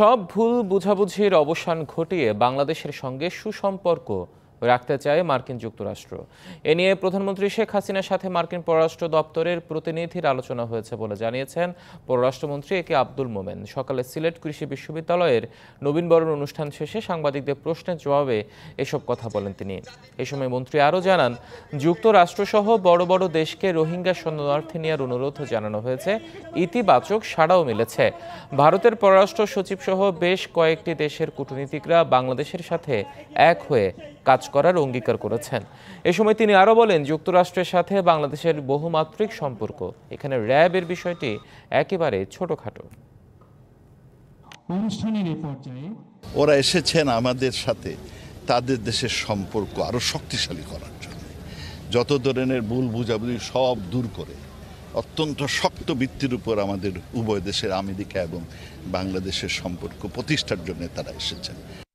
সব ভুল বুঝাবুঝির অবসান ঘটিয়ে বাংলাদেশের সঙ্গে সুসম্পর্ক রাখতে চায় মার্কিন যুক্তরাষ্ট্র এ নিয়ে প্রধানমন্ত্রী শেখ হাসিনার সাথে মার্কিন পররাষ্ট্র দপ্তরের প্রতিনিধির আলোচনা হয়েছে বলে জানিয়েছেন পররাষ্ট্রমন্ত্রী এ কে আব্দুল মোমেন সকালে সিলেট কৃষি বিশ্ববিদ্যালয়ের নবীনবরণ অনুষ্ঠান শেষে সাংবাদিকদের প্রশ্নের জবাবে এসব কথা বলেন তিনি এ সময় মন্ত্রী আরও জানান যুক্তরাষ্ট্রসহ বড় বড় দেশকে রোহিঙ্গা শরণার্থী নেওয়ার অনুরোধ জানানো হয়েছে ইতিবাচক সাড়াও মিলেছে ভারতের পররাষ্ট্র সচিব সহ বেশ কয়েকটি দেশের কূটনীতিকরা বাংলাদেশের সাথে এক হয়ে কাজ করার অঙ্গীকার করেছেন এ সময় তিনি আরও বলেন যুক্তরাষ্ট্রের সাথে বাংলাদেশের বহুমাত্রিক সম্পর্ক এখানে র্যাবের বিষয়টি একেবারে ছোটখাটো ওরা এসেছেন আমাদের সাথে তাদের দেশের সম্পর্ক আরও শক্তিশালী করার জন্য যত ধরনের ভুল বুঝাবুঝি সব দূর করে অত্যন্ত শক্ত ভিত্তির উপর আমাদের উভয় দেশের আমেরিকা এবং বাংলাদেশের সম্পর্ক প্রতিষ্ঠার জন্য তারা এসেছেন